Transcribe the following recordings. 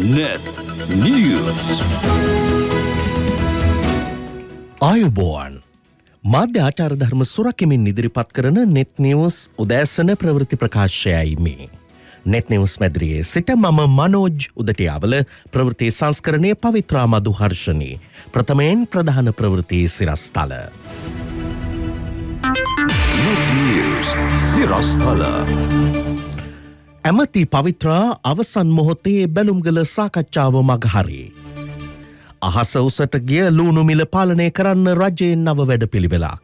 Net News. ආයුබෝවන් මාධ්‍ය ආචාර ධර්ම සුරකිමින් ඉදිරිපත් කරන net news උදෑසන ප්‍රවෘත්ති ප්‍රකාශයයි මේ. net news මැදිරියේ සිට මම මනෝජ් උදටියාවල ප්‍රවෘත්ති සංස්කරණයේ පවිත්‍රා මදු හර්ෂණී. ප්‍රථමයෙන් ප්‍රධාන ප්‍රවෘත්ති සිරස්තල. net news සිරස්තල. ඇමති පවිත්‍රා අවසන් මොහොතේ බැලුම්ගල සාකච්ඡාව මගහරේ. අහස උසට ගිය ලූුණුමිල පාලනය කරන්න රජයෙන් නව වැඩ පිළිවෙලාක්.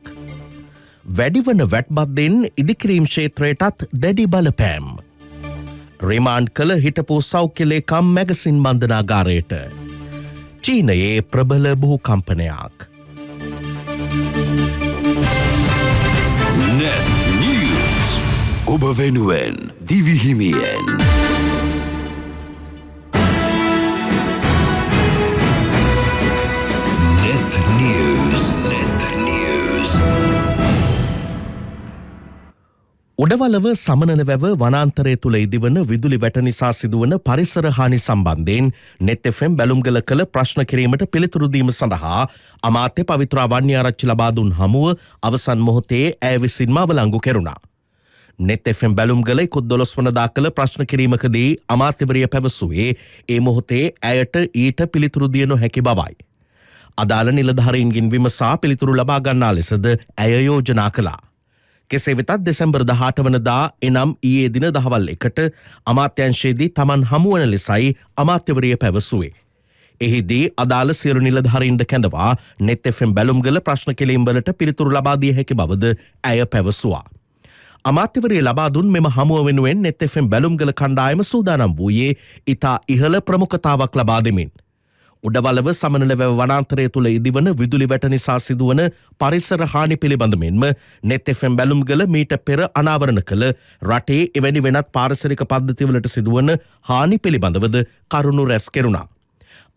වැඩිවන වැට්බද්දෙන් ඉදිකිරීම් ක්ෂේත්‍රයටත් දැඩි බලපෑම්. රිමාන්් කළ හිටපු සෞඛ්‍යලේකම් මැගසින් බන්ධනාගාරයට. චීනයේ ප්‍රබල බොහෝ කම්පනයක්. ඔබ වෙනුවෙන් දිවිහිමියෙන්. Net News Net News උඩවලව සමනල වැව වනාන්තරය තුළ ඉදිවන විදුලි වැට නිසා සිදුවන පරිසර හානි සම්බන්ධයෙන් නෙත්Fම් බැලුම්ගල කළ ප්‍රශ්න කිරීමට පිළිතුරුදීම සඳහා අමාත්‍ය පවිත්‍රා වන්‍ය ආරච්චි ලබා දුන් හමුව අවසන් මොහොතේ ඇය විසින්ම අවලංගු කෙරුණා. net FM බැලුම් ගල කුද්දොලොස් වනදා කළ ප්‍රශ්න කිරීමකදී අමාත්‍යවරිය පැවසුවේ ඒ මොහොතේ ඇයට ඊට පිළිතුරු දිය නොහැකි බවයි. අදාළ නිලධාරීන්ගින් විමසා පිළිතුරු ලබා ගන්නා ලෙසද ඇය යෝජනා කළා. කෙසේ වෙතත් දෙසැම්බර් දහට වනදා එනම් ඊයේ දින දහවල් එකට අමාත්‍යංශයේදී තමන් හමුවන ලෙසයි අමාත්‍යවරිය පැවසුවේ. එහිදී අදාළ සියලු නිලධාරීන්ට කැඳවා net FM බැලුම්ගල ප්‍රශ්න කෙලින්වලට පිළිතුරු ලබා දිය හැකි බවද ඇය පැවසුවා. අමාත්‍යවරයේ ලබා දුන් මෙම හමුව වෙනුවෙන් නෙත්Fම් බැලුම්ගල කණ්ඩායම සූදානම් වූයේ ඉතා ඉහළ ප්‍රමුඛතාවක් ලබා දෙමින්. උඩවලව සමනලවැව වනාන්තරය තුළ ඉදිවන විදුලි වැට නිසා සිදුවන පරිසර හානි පිළිබඳ මෙන්ම නෙත්Fම් බැලුම්ගල මීට පෙර අනාවරණ කළ රටේ එවැනි වෙනත් පාරිසරික පද්ධතිවලට සිදුවන හානි පිළිබඳවද කරුණු රැස් කෙරුණා.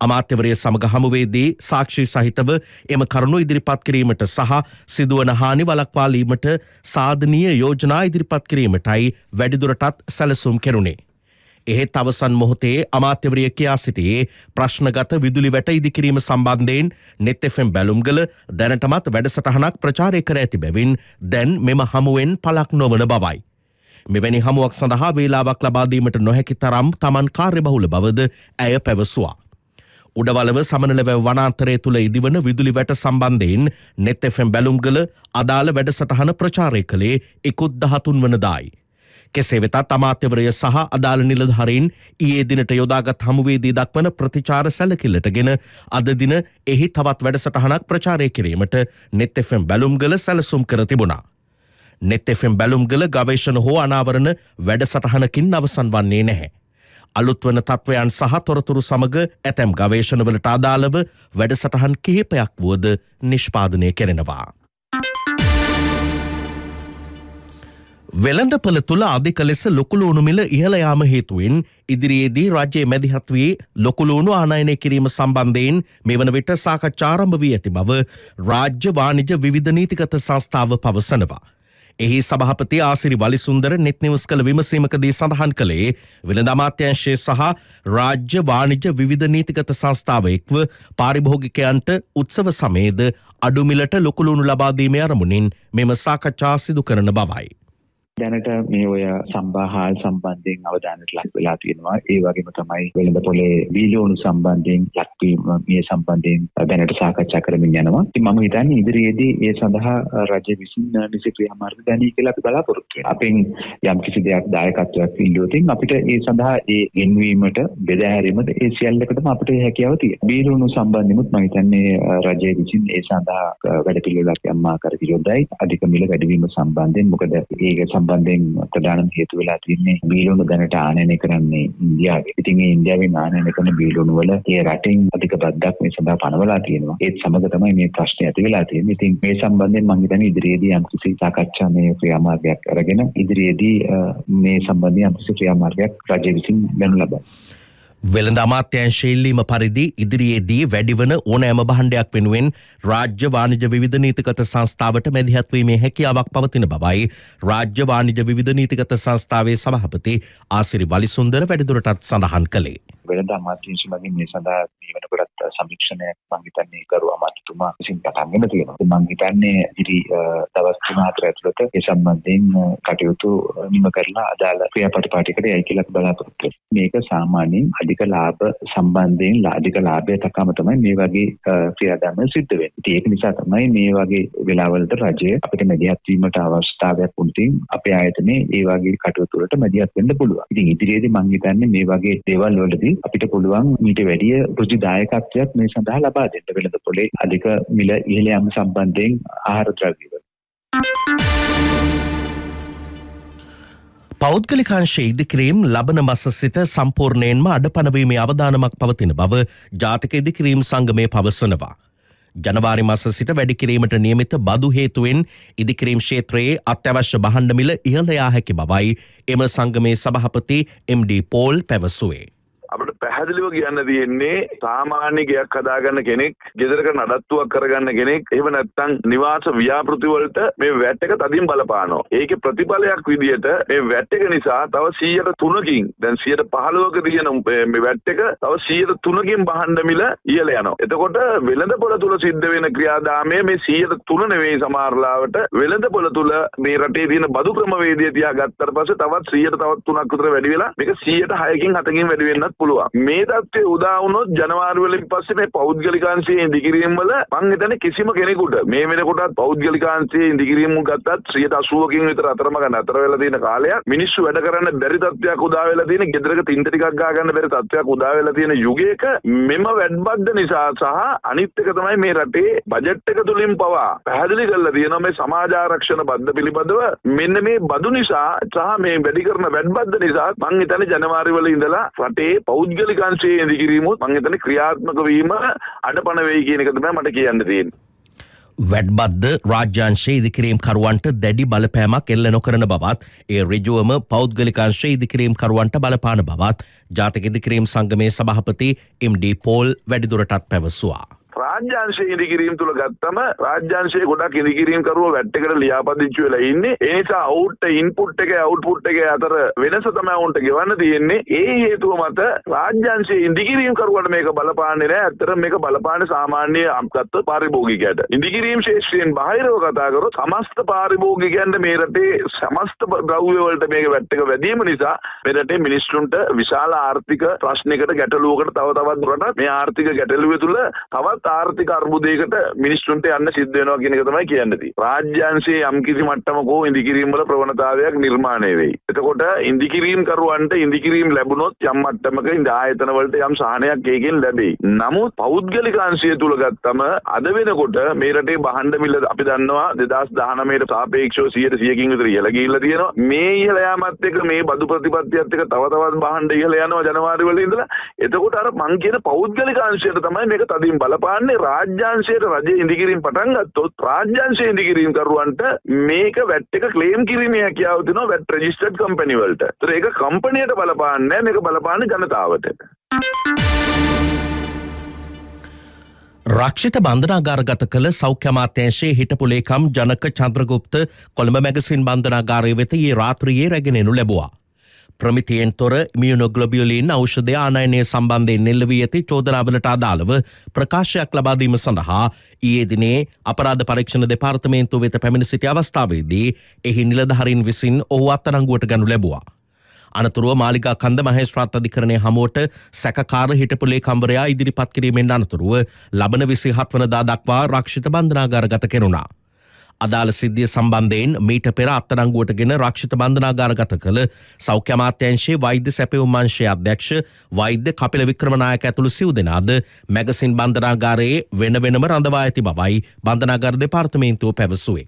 අමාත්‍යවරය සමග හමුවේදී සාක්ෂි සහිතව එම කරුණු ඉදිරිපත් කිරීමට සහ සිදුවන හානි වලක්වාලීමට සාධනීය යෝජනා ඉදිරිපත් කිරීමටයි වැඩිදුරටත් සැලසුම් කෙරුණේ. එහෙත් අවසන් මොහොතේ අමාත්‍යවරිය කියා සිටියේ ප්‍රශ්නගත විදුලි වැට ඉදිකිරීම සම්බන්ධයෙන් නෙත්Fම් බැලුම්ගල දැනටමත් වැඩසටහනක් ප්‍රචාරය කර ඇති බැවින් දැන් මෙම හමුවෙන් පලක් නොවන බවයි. මෙවැනි හමුවක් සඳහා වේලාවක් ලබාදීමට නොහැකි තරම් තමන් කාර්යබහුල බවද ඇය පැවසවා. උඩවලව සමනලවැව වනාන්තරය තුළ ඉදිවන විදුලි වැට සම්බන්ධයෙන් නෙත්තෙෆෙම් බැලුම්ගල අදාළ වැඩසටහන ප්‍රචාරය කළේ එකුත් දහතුන් වනදායි. කෙසේ වෙතත් අමාත්‍යවරය සහ අදාළ නිලධහරින් ඒ දිනට යොදාගත් හමුවේදී දක්වන ප්‍රතිචාර සැලකිල්ලටගෙන අද දින එහි තවත් වැඩසටහනක් ප්‍රචාරය කිරීමට නෙත්තෙෆෙම් බැලුම්ගල සැලසුම් කර තිබුණා. නෙත්තෙෆෙම් බැලුම්ගල ගවේශණ හෝ අනාවරණ වැඩසටහනකින් අවසන් වන්නේ නැහැ. අලුත්වන තත්ත්වයන් සහ තොරතුරු සමඟ ඇතැම් ගවේශනවලට අදාළව වැඩසටහන් කිහිපයක් වුවද නිෂ්පාදනය කෙරෙනවා. වෙළඳපළ තුළ අධික ලෙස ලොකුලූුණුමිල ඉහළයාම හේතුවෙන් ඉදිරියේදී රජයේ මැදිහත්වී ලොකුලූුණු ආනයනය කිරීම සම්බන්ධයෙන් මෙවන විට සාකච්ඡාරම්භ වී ඇති බව රාජ්‍ය වානිජ විධනීතිගත සංස්ථාව පවසනවා. එහි සභහපති ආසිරි වලිසුන්දර නිත්නිවස් කළ විමසීමකදී සඳහන් කළේ වෙළඳ අමාත්‍යංශය සහ රාජ්‍ය වාණිජ්‍ය විවිධ නීතිගත සංස්ථාව එක්ව පාරිභෝගිකයන්ට උත්සව සමේද අඩුමිලට ලොකුළුණු ලබාදීමේ අරමුණින් මෙම සාකච්ඡා සිදු කරන බවයි. දැනට මේ ඔය සම්බාහාල් සම්බන්ධයෙන් අවධානයට ලක් වෙලා තියෙනවා. ඒ වගේම තමයි වෙළඳ පොලේ වීලෝණු සම්බන්ධයෙන් ලක්වීම මේ සම්බන්ධයෙන් දැනට සාකච්ඡා කරමින් යනවා. ඉතින් මම හිතන්නේ ඉදිරියේදී ඒ සඳහා රජය විසින් නිසි ක්‍රියාමාර්ග ගනී කියලා අපි බලාපොරොත්තු වෙනවා. අපෙන් යම් කිසි දෙයක් දායකත්වයක් ඉල්ලුවොතින් අපිට ඒ සඳහා ඒ ගෙන්වීමට බෙදා හැරීමට ඒ සියල්ලකටම අපිට හැකියාව තියෙනවා. වීලෝණු සම්බන්ධෙමුත් මම හිතන්නේ රජය විසින් ඒ සඳහා වැඩපිළිවෙලක් යම්මා කර විරෝධයි අධික මිල වැඩිවීම සම්බන්ධයෙන් මොකද ඒක සම්බන්ධයෙන් ප්‍රධානම හේතු වෙලා තියෙන්නේ බීලුණු දැනට ආනයනය කරන්නේ ඉන්දියාවේ. ඉතින් මේ ඉන්දියාවෙන් ආනයනය කරන බීලුණු වල ඒ රටින් අධික බද්දක් මේ සඳහා පනවලා තියෙනවා. ඒත් සමග තමයි මේ ප්‍රශ්නේ ඇති වෙලා තියෙන්නේ. ඉතින් මේ සම්බන්ධයෙන් මම හිතන්නේ ඉදිරියේදී යම් කිසි සාකච්ඡා මේ ක්‍රියාමාර්ගයක් අරගෙන ඉදිරියේදී මේ සම්බන්ධයෙන් යම් කිසි ක්‍රියාමාර්ගයක් රජය විසින් දැනු ලබයි. වෙළඳ අමාත්‍යයන් ශෛල්ලීම පරිදි ඉදිරියේදී වැඩිවන ඕනෑම භාණ්ඩයක් වෙනුවෙන් රාජ්‍ය වාණිජ විවිධ නීතිගත සංස්ථාවට මැදිහත්වීමේ හැකියාවක් පවතින බවයි රාජ්‍ය වාණිජ විවිධ නීතිගත සංස්ථාවේ සභාපති ආසිරි වලිසුන්දර වැඩිදුරටත් සඳහන් කළේ. වෙළඳ අමාත්‍යංශ මගින් මේ සඳහා මේ වෙනකොටත් සමීක්ෂණයක් මම හිතන්නේ ගරු අමාත්‍යතුමා විසින් පටන් ගෙන තියෙනවා. මම හිතන්නේ ඉරි දවස් තුන හතර ඇතුළත ඒ සම්බන්ධයෙන් කටයුතු නිම කරලා අදාළ ක්‍රියාපටිපාටිකට යයි කියලා බලාපොරොත්තු මේක සාමාන්‍යයෙන් අධික ලාභ සම්බන්ධයෙන් අධික ලාභය තකම තමයි මේ වගේ ක්‍රියාදාම සිද්ධ වෙන්නේ. ඒක නිසා තමයි මේ වගේ වෙලාවලට රජය අපිට මැදිහත් වීමට අවස්ථාවක් උන්ටින් අපේ ආයතනයේ ඒ වගේ කටයුතු වලට මැදිහත් වෙන්න පුළුවන්. ඉතින් ඉදිරියේදී මම හිතන්නේ මේ වගේ දේවල් වලදී වශයෙන් අපිට පුළුවන් ඊට වැඩිය ෘජු දායකත්වයක් මේ සඳහා ලබා දෙන්න වෙළඳ පොලේ අධික මිල ඉහළ යාම සම්බන්ධයෙන් ආහාර ද්‍රව්‍ය පෞද්ගලිකාංශයේ ඉදිකිරීම් ලබන මස සිට සම්පූර්ණයෙන්ම අඩපනවීමේ අවධානමක් පවතින බව ජාතික ඉදිකිරීම් සංගමය පවසනවා. ජනවාරි මස සිට වැඩිකිරීමට නියමිත බදු හේතුවෙන් ඉදිකිරීම් ක්ෂේත්‍රයේ අත්‍යවශ්‍ය බහණ්ඩ මිල ඉහළ යා හැකි බවයි එම සංගමේ සභාපති MD පෝල් පැවසුවේ. පැහැදිලිව කියන්න තියෙන්නේ සාමාන්‍ය ගයක් හදාගන්න කෙනෙක් ගෙදරක නඩත්තුවක් කරගන්න කෙනෙක් එහෙම නැත්නම් නිවාස ව්‍යාපෘති වලට මේ වැට් එක තදින් බලපානවා ඒකේ ප්‍රතිඵලයක් විදියට මේ වැට් එක නිසා තව 103කින් දැන් 115ක තියෙන මේ වැට් එක තව 103කින් බහන්න මිල ඉහළ යනවා එතකොට වෙළඳ පොළ තුල සිද්ධ වෙන ක්‍රියාදාමය මේ 103 නෙවෙයි සමහරලාවට වෙළඳ පොළ තුල මේ රටේ තියෙන බදු ක්‍රමවේදය තියාගත්තට පස්සේ තවත් 100ට තවත් 3ක් විතර වැඩි වෙලා මේක 106කින් 7කින් වැඩි වෙන්නත් පුළුවන් මේ தත්ත්වය උදා වුණොත් ජනවාරි වලින් පස්සේ මේ පෞද්ගලිකාංශයේ ඉඳිකිරීම් වල මං හිතන්නේ කිසිම කෙනෙකුට මේ වෙනකොටත් පෞද්ගලිකාංශයේ ඉඳිකිරීම් ගත්තත් 80කින් විතර අතරමඟ නතර වෙලා තියෙන කාලයක් මිනිස්සු වැඩ කරන්න බැරි තත්ත්වයක් උදා වෙලා තියෙන ගෙදරක තින්ත ටිකක් ගා ගන්න බැරි තත්ත්වයක් උදා වෙලා තියෙන යුගයක මෙම වැඩබද්ද නිසා සහ අනිත් එක තමයි මේ රටේ බජට් එක තුලින් පවා පැහැදිලි කරලා තියෙනවා මේ සමාජ ආරක්ෂණ බද්ද පිළිබඳව මෙන්න මේ බදු නිසා සහ මේ වැඩි කරන වැඩබද්ද නිසා මං හිතන්නේ ජනවාරි වල ඉඳලා රටේ පෞද්ගලික අධිකාංශයේ ඉදි කිරීමුත් මං හිතන්නේ ක්‍රියාත්මක වීම අඩපණ වෙයි කියන එක තමයි මට කියන්න තියෙන්නේ. වැඩබද්ද රාජ්‍යංශයේ ඉදිකිරීම් කරුවන්ට දැඩි බලපෑමක් එල්ල නොකරන බවත් ඒ රිජුවම පෞද්ගලිකංශයේ ඉදිකිරීම් කරුවන්ට බලපාන බවත් ජාතික ඉදිකිරීම් සංගමේ සභාපති එම්ඩී පෝල් වැඩිදුරටත් පැවසුවා. රාජ්‍යාංශයේ ඉදිකිරීම තුල ගත්තම රාජ්‍යාංශයේ ගොඩක් ඉදිකිරීම් කරුව වැට්ටකට ලියාපදිංචි වෙලා ඉන්නේ. ඒ නිසා ඔවුන්ට ඉන්පුට් එකේ අවුට්පුට් එකේ අතර වෙනස තමයි ඔවුන්ට ගෙවන්න තියෙන්නේ. ඒ හේතුව මත රාජ්‍යාංශයේ ඉදිකිරීම් කරුවට මේක බලපාන්නේ නැහැ. ඇත්තටම මේක බලපාන්නේ සාමාන්‍ය අම්කත්ව පාරිභෝගිකයට. ඉදිකිරීම් ශේෂ්ත්‍රයෙන් බාහිරව කතා කරොත් සමස්ත පාරිභෝගිකයන්ට මේ රටේ සමස්ත ද්‍රව්‍ය වලට මේක වැට්ටක වැඩිම නිසා මේ රටේ මිනිස්සුන්ට විශාල ආර්ථික ප්‍රශ්නයකට ගැටලුවකට තව තවත් දුරට මේ ආර්ථික ගැටලුව තුළ තවත් ආර්ථික ආර්ථික අර්බුදයකට මිනිස්සුන්ට යන්න සිද්ධ වෙනවා කියන එක තමයි කියන්න තියෙන්නේ. රාජ්‍යංශයේ යම්කිසි මට්ටමක ඉඳිකිරීම් වල ප්‍රවණතාවයක් නිර්මාණය වෙයි. එතකොට ඉඳිකිරීම් කරුවන්ට ඉඳිකිරීම් ලැබුණොත් යම් මට්ටමක ඉඳ ආයතන වලට යම් සහනයක් ඒකෙන් ලැබෙයි. නමුත් පෞද්ගලික අංශය තුල ගත්තම අද වෙනකොට මේ රටේ බහණ්ඩ මිල අපි දන්නවා 2019ට සාපේක්ෂව 100 100කින් විතර ඉහළ ගිහිල්ලා තියෙනවා. මේ ඉහළ යාමත් එක්ක මේ බදු ප්‍රතිපත්තියත් එක්ක තව තවත් බහණ්ඩ ඉහළ යනවා ජනවාරි වල ඉඳලා. එතකොට අර මං කියන පෞද්ගලික අංශයට තමයි මේක තදින් බලපාන්නේ. කියන්නේ රාජ්‍යංශයට රජය ඉදිකිරීම පටන් ගත්තොත් රාජ්‍යංශය ඉදිකිරීම කරුවන්ට මේක වැට් එක ක්ලේම් කිරීමේ හැකියාව දෙනවා වැට් රෙජිස්ටර්ඩ් කම්පැනි වලට. ඒතර ඒක කම්පැනියට බලපාන්නේ නැහැ මේක බලපාන්නේ ජනතාවට. රක්ෂිත බන්ධනාගාරගත කළ සෞඛ්‍ය අමාත්‍යංශයේ හිටපු ලේකම් ජනක චන්ද්‍රගුප්ත කොළඹ මැගසින් බන්ධනාගාරය වෙත ඊයේ රාත්‍රියේ රැගෙන එනු ලැබුවා. ප්‍රමිතියෙන් තොර මියුණොග්ලොබියලින් ඖෂධය ආනයනය සම්බන්ධයෙන් එල්ලවී ඇති චෝදනාවලට අදාළව ප්‍රකාශයක් ලබාදීම සඳහා ඊයේ දිනේ අපරාධ පරීක්ෂණ දෙපාර්තමේන්තුව වෙත පැමිණ සිටි අවස්ථාවේදී එහි නිලධහරින් විසින් ඔහු අත්තරංගුවට ගනු ලැබවා. අනතුරුව මාලිකා කන්ද මහේස්ත්‍රාත් අධිකරණය හමුවට සැකකාර හිටපුලේ කම්බරයා ඉදිරිපත් කිරීමෙන් අනතුරුව ලබන විසි හත්වනදා දක්වා රක්ෂිත බන්ධනාගාරගත කෙරුණා. අදාළ සිද්ධිය සම්බන්ධයෙන් මීට පෙර අත්තරංගුවටගෙන රක්ෂිත බන්ධනාගාරගත කළ සෞඛ්‍ය අමාත්‍යංශයේ වෛද්‍ය සැපයුම් අංශයේ අධ්‍යක්ෂ වෛද්‍ය කපිල වික්‍රමනායක ඇතුළු සිව් දෙනාද මැගසින් බන්ධනාගාරයේ වෙන වෙනම රඳවා ඇති බවයි බන්ධනාගාර දෙපාර්තමේන්තුව පැවසුවේ.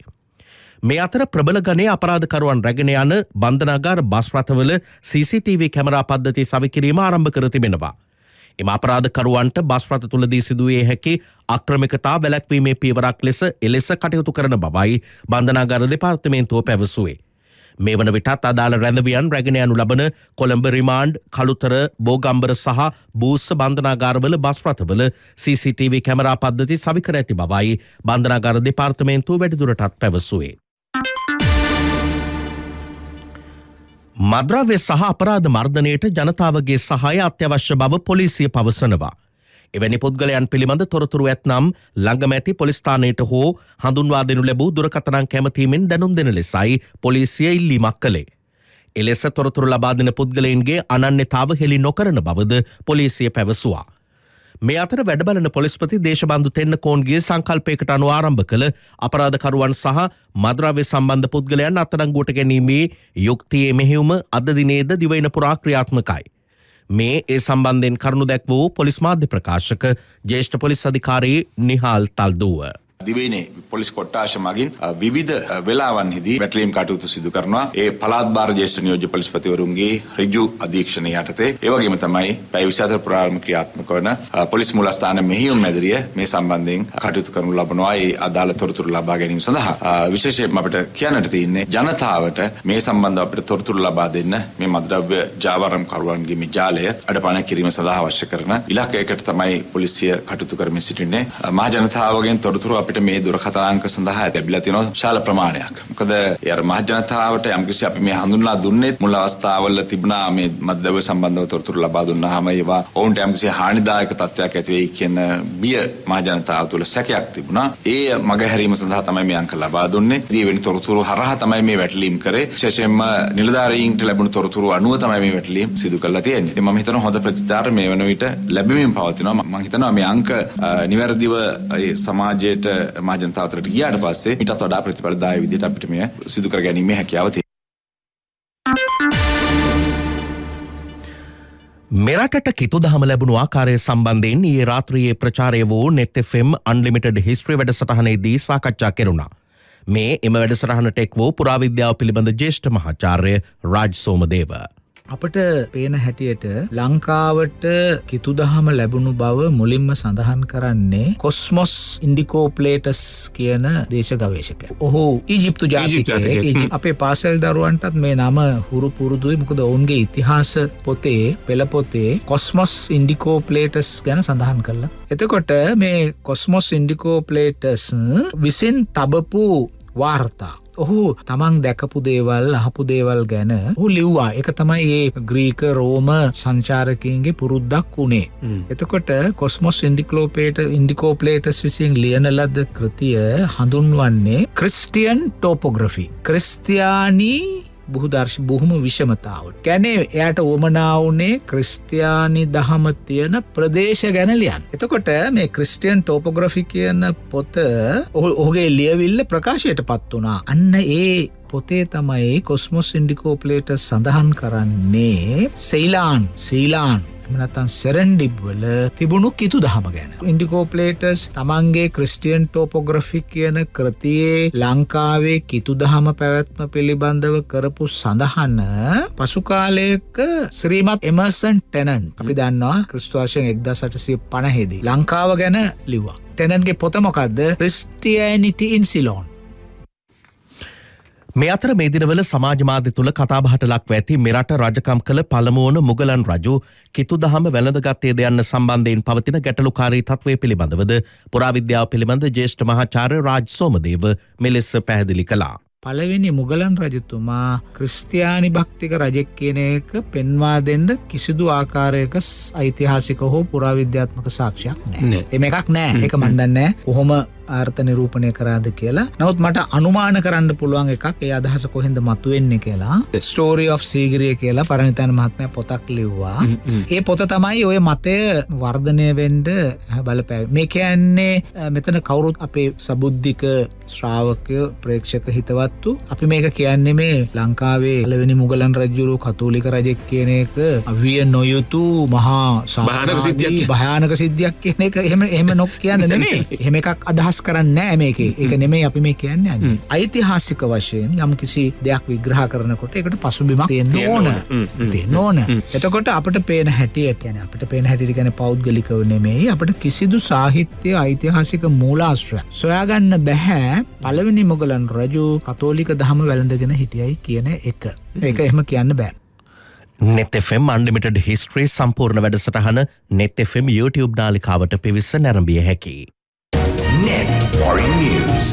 මේ අතර ප්‍රබල ගණේ අපරාධකරුවන් රැගෙන යන බන්ධනාගාර බස් රථවල CCTV කැමරා පද්ධති සවිකිරීම ආරම්භ කර තිබෙනවා. එම අපරාධකරුවන්ට බස් රථ තුළදී සිදුවේ හැකි අක්‍රමිකතා වැළැක්වීමේ පීවරක් ලෙස එලෙස කටයුතු කරන බවයි බන්ධනාගාර දෙපාර්තමේන්තුව පැවසුවේ. මේ වන විටත් අදාළ රැඳවියන් රැගෙන යනු ලබන කොළඹ රිමාන්ඩ් කළුතර බෝගම්බර සහ බූස්ස බන්ධනාගාරවල බස් රථවල CCTV කැමරා පද්ධති සවිකර ඇති බවයි බන්ධනාගාර දෙපාර්තමේන්තුව වැඩිදුරටත් පැවසුවේ. මද්‍රව්‍ය සහ අපරාධ මර්ධනයට ජනතාවගේ සහය අත්‍යවශ්‍ය බව පොලිසිය පවසනවා. එවැනි පුද්ගලයන් පිළිබඳ තොරතුරු ඇත්නම් ළඟම ඇති පොලිස්ථානයට හෝ හඳුන්වා දෙනු ලැබූ දුරකතනං කැමතීමෙන් දැනුම් දෙන ලෙසයි පොලිසිය ඉල්ලීමක් කළේ. එලෙස තොරතුරු ලබාදෙන පුද්ගලයින්ගේ අනන්‍යතාව හෙළි නොකරන බවද පොලිසිය පැවසවා. මේ අතර වැඩබලන පොලිස්පති දේශබන්ධු තෙන්න කෝන්ගේ සංකල්පයකට අනු ආරම්භ කළ අපරාධකරුවන් සහ මද්‍රව්‍ය සම්බන්ධ පුද්ගලයන් අත්තරංගුවට ගැනීමේ යුක්තියේ මෙහෙවුම අද දිනේද දිවයින පුරා ක්‍රියාත්මකයි. මේ ඒ සම්බන්ධයෙන් කරුණු දැක් වූ පොලිස් මාධ්‍ය ප්‍රකාශක ජේෂ්ඨ පොලිස් අධිකාරී නිහාල් තල්දුව. දිවයිනේ පොලිස් කොට්ටාශ මගින් විධ වෙලාවන්හිදී පැටලීම් කටයුතු සිදු කරනවා ඒ පලාත් භාර ජේෂ්ඨ නියෝජ්‍ය පොලිස්පතිවරුන්ගේ ඍජු අධීක්ෂණය යටතේ ඒ වගේම තමයි පැය 24 ප්‍රාරම්භ ක්‍රියාත්මක වන පොලිස් මූලස්ථාන මෙහියුම් මැදිරිය මේ සම්බන්ධයෙන් කටයුතු කරනු ලබනවා ඒ අදාළ තොරතුරු ලබා ගැනීම සඳහා විශේෂයෙන්ම අපිට කියන්නට තියෙන්නේ ජනතාවට මේ සම්බන්ධව අපිට තොරතුරු ලබා දෙන්න මේ මද්‍රව්‍ය ජාවාරම් කරුවන්ගේ මේ ජාලය අඩපාණ කිරීම සඳහා අවශ්‍ය කරන ඉලක්කයකට තමයි පොලිසිය කටයුතු කරමින් සිටින්නේ මහ ජනතාවගෙන් තොරතුරු අපිට මේ දුරකථන අංක සඳහා ලැබිලා තියෙනවා ශාල ප්‍රමාණයක්. මොකද අර මහජනතාවට යම්කිසි අපි මේ හඳුන්ලා දුන්නේ මුල් අවස්ථාවල තිබුණා මේ මද්දව සම්බන්ධව තොරතුරු ලබා දුන්නාම ඒවා ඔවුන්ට යම්කිසි හානිදායක තත්ත්වයක් ඇති වෙයි කියන බිය මහජනතාව තුළ සැකයක් තිබුණා. ඒ මගහැරීම සඳහා තමයි මේ අංක ලබා දුන්නේ. දී වෙන තොරතුරු හරහා තමයි මේ වැටලීම් කරේ. විශේෂයෙන්ම නිලධාරීන්ට ලැබුණු තොරතුරු අනුව තමයි මේ වැටලීම් සිදු කරලා තියෙන්නේ. ඉතින් මම හිතනවා හොඳ ප්‍රතිචාර මේ වන විට ලැබෙමින් පවතිනවා. මම හිතනවා මේ අංක නිවැරදිව සමාජයට මාජනතාවතර ගියාට පස්සේ මිටත් වඩා ප්‍රතිඵලදාය විදිහට අපිට මෙය සිදු කර ගැනීමේ හැකියාව තියෙනවා. මෙරටට කිතු දහම ලැබුණු ආකාරය සම්බන්ධයෙන් ඒ රාත්‍රයේ ප්‍රචාරය වූ නෙත්තෆම් අන්ලිමිටඩ හිස්ත්‍රී වැඩසටහනේදී සාකච්ඡා කෙරුණා. මේ එම වැඩසටහනට එක් වූ පුරාවිද්‍යාව පිළිබඳ ජේෂ්ඨ මහාචාර්ය රාජ් සෝමදේව. අපට පේන හැටියට ලංකාවට කිතුදහම ලැබුණු බව මුලින්ම සඳහන් කරන්නේ කොස්මොස් ඉන්ඩිකෝප්ලේටස් කියන දේශගවේශක. ඔහු ඊජිප්තු ජාතිකය අපේ පාසල් දරුවන්ටත් මේ නම හුරු පුරුදුයි මොකද ඔවුන්ගේ ඉතිහාස පොතේ පෙළපොතේ කොස්මොස් ඉන්ඩිකෝප්ලේටස් ගැන සඳහන් කරලා. එතකොට මේ කොස්මොස් ඉන්ඩිකෝප්ලේටස් විසින් තබපු වාර්තා ඔහු තමන් දැකපු දේවල් අහපු දේවල් ගැන හු ලිව්වා එක තමයි ඒ ග්‍රීක රෝම සංචාරකයන්ගේ පුරුද්දක් වුණේ. එතකොට කොස්මොස් ඉන්ඩිකලෝපේට ඉන්ඩිකෝපලේටස් විසින් ලියන ලද කෘතිය හඳුන්වන්නේ ක්‍රිස්ටියන් ටෝපොග්‍රෆි. ක්‍රිස්තියානී බුහදර්ශ බොහොම විෂමතාවට. ගැනේ එයට ඕමනාවනේ ක්‍රස්තියානි දහම තියෙන ප්‍රදේශ ගැනලියන්. එතකොට මේ ක්‍රිස්ටියන් ටෝපොග්‍රෆි කියන පොත ඔහු ඔහුගේ ලියවිල්ල ප්‍රකාශයට පත් වනා. අන්න ඒ පොතේ තමයි කොස්මොස් ඉන්ඩිකෝප්ලේට සඳහන් කරන්නේ සෙයිලාන් සීලාන් එමනත්තන් සෙරන්ඩිබ්වල තිබුණු කිතු දහම ගැන. ඉන්ඩිකෝපලේටස් තමන්ගේ ක්‍රිස්ටියන් ටෝපොග්‍රෆි කියන ක්‍රතියේ ලංකාවේ කිතු දහම පැවැත්ම පිළිබඳව කරපු සඳහන්න පසුකාලයක ශ්‍රීමත් එමර්සන් ටැනන් අපි දන්නවා ක්‍රිස්තුවාශයෙන් එක්දා සටසය පණහෙදී. ලංකාව ගැන ලිවා. ටැනන්ගේ පොතමොකක්ද ප්‍රස්ටියනිටි ඉන්සිලෝන්. මේ අතර මේ දිනවල සමාජ මාධ්‍ය තුල කතාබහට ලක්ව ඇති මෙරට රජකම් කළ පළමුවන මුගලන් රජු කිතුදහම වැළඳගත්තේද යන්න සම්බන්ධයෙන් පවතින ගැටලුකාරී තත්ත්වය පිළිබඳවද පුරාවිද්‍යාව පිළිබඳ ජේෂ්ඨ මහාචාර්ය රාජ් සෝමදේව මෙලෙස පැහැදිලි කළා. පළවෙනි මුගලන් රජතුමා ක්‍රස්තියානි භක්තික රජෙක් කියන එක පෙන්වා දෙන්න කිසිදු ආකාරයක ඓතිහාසික හෝ පුරාවිද්‍යාත්මක සාක්ෂයක් නෑ. එම එකක් නෑ එක මන්දන්න කොහොම ආර්ථනිරූපණය කරාද කියලා නවත් මට අනුමාන කරන්න පුළුවන් එකක් ඒ අදහස කොහෙද මතුවෙන්නේ කියලා ස්ටෝරි of සීගරිය කියලා පරණිතන් මහත්මය පොතක් ලිව්වා mm, mm. ඒ පොත තමයි ඔය මතය වර්ධනය වෙන්ඩ බලපැ මේ කියන්නේ මෙතන කවුරුත් අපේ සබුද්ධික ශ්‍රාවකය ප්‍රේක්ෂක හිතවත්තු අපි මේක කියන්නේ මේ ලංකාවේ ලවෙනි මුගලන් රජ්ජුරු කතුලික රජෙක් කියන එක අවිය නොයුතු මහා සානක සිද්ධිය භයානක සිද්ධියක් කියන එක එම එහම නොක් කියන්න නෙමේ එහෙම එකක් අදහස වෙනස් කරන්න නෑ මේකේ එක නෙමේ අපි මේ කියන්න යන්නේ ඓතිහාසික වශයෙන් යම් කිසි දෙයක් විග්‍රහ කරනකොට එකට පසුබිමක් තියන්න ඕන තියන්න ඕන එතකොට අපට පේන හැටියට යන අපට පේන හැටිට ගැන පෞද්ගලිකව නෙමෙයි අපට කිසිදු සාහිත්‍ය ඓතිහාසික මූලාශ්‍රය සොයාගන්න බැහැ පළවෙනි මොගලන් රජු කතෝලික දහම වැළඳගෙන හිටියයි කියන එක ඒක එහෙම කියන්න බෑ නෙතෙෆම් අන්ඩිමිට හිස්ත්‍රේ සම්පූර්ණ වැඩසටහන නෙතෙෆම් YouTube නාලිකාවට පිවිස්ස නැරඹිය හැකි. Foreign News.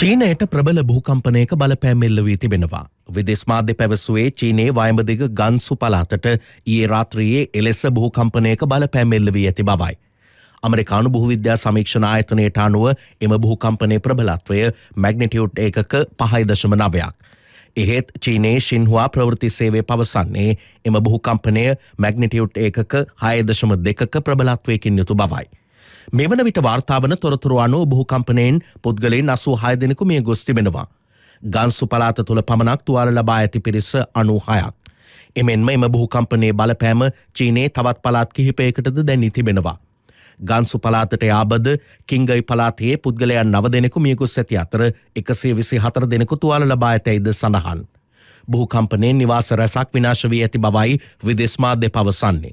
චීනයට ප්‍රබල භූකම්පනයක බලපෑම් එල්ල වී තිබෙනවා. විදෙස් මාධ්‍ය පැවසුවේ චීනයේ වයඹදිග ගන්සු පළාතට ඊයේ රාත්‍රියේ එලෙස භූකම්පනයක බලපෑම් එල්ල වී ඇති බවයි. අමරිකානු බහුවිද්‍යා සමීක්ෂණ ආයතනයට අනුව එම භූකම්පනයේ ප්‍රබලත්වය මැග්නිටියුඩ් ඒකක 5.9ක්. එහෙත් චීනයේ ශින්හවා ප්‍රවෘති සේවය පවසන්නේ එම බොහුකම්පනය මැග්නිටියුට් ඒකක හයදශම දෙකක ප්‍රබලත්වයකින් යුතු බවයි. මේ වන විට වාර්තාාවන තොරතුරු අනුව බොහුකම්පනයෙන් පුද්ගලයෙන් අසූ හයදෙනෙකු මේ ගොස්තිබෙනවා. ගන්සු පලාත තුළ පමණක් තුවාල ලබා ඇති පිරිස අනූහයක්. එමෙන්ම එම බොහුකම්පනයේ බලපෑම චීනයේ තවත් පලාත් කිහිපයකටද දැන් ඉතිබෙනවා. ගන්සු පලාතට ආබද කිංගයි පලාතයේ පුද්ගලයන් නව දෙනෙකු මියකුස් ඇති අතර එකසේ විසි හතර දෙනෙකු තුවාල ලබා ඇතැයිද සඳහන්. බොහුකම්පනයෙන් නිවාස රැසක් විනාශ වී ඇති බවයි විදේශමාධ්‍ය පවසන්නේ.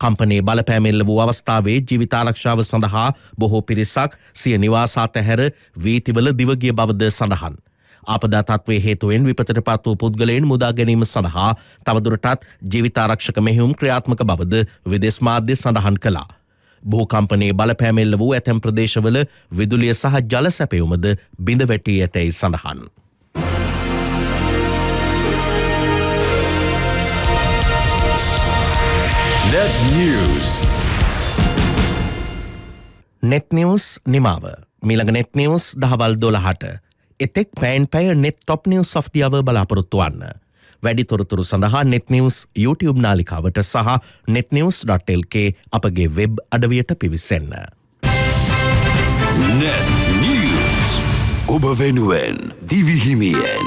කම්පනේ බලපෑමෙල්ල වූ අවස්ථාවේ ජීවිතාරක්ෂාව සඳහා බොහෝ පිරිසක් සිය නිවාසාත හැර වීතිවල දිවගිය බවද සඳහන්. ආපදා තත්වේ හේතුවෙන් විපතට පත් වූ පුද්ගලයෙන් මුදා ගැනීම සඳහා තවදුරටත් ජීවිතාරක්ෂක මෙහිුම් ක්‍රියාත්මක බවද විදේශමාධ්‍ය සඳහන් කලා. භූකම්පනයේ බලපෑමෙල්ල වූ ඇතැම් ප්‍රදේශවල විදුලිය සහ ජල සැපයුමද බිඳ වැටී ඇතැයි සඳහන්. Net News Net News නිමාව මිළඟ Net News දහවල් 12ට එතෙක් පෑන් පැය Net Top News of the Hour බලාපොරොත්තු වන්න. වැඩි තොරතුරු සඳහා netnews YouTube නාලිකාවට සහ netnews.lk අපගේ වෙබ් අඩවියට පිවිසෙන්න. ඔබ වෙනුවෙන් දිවිහිමියෙන්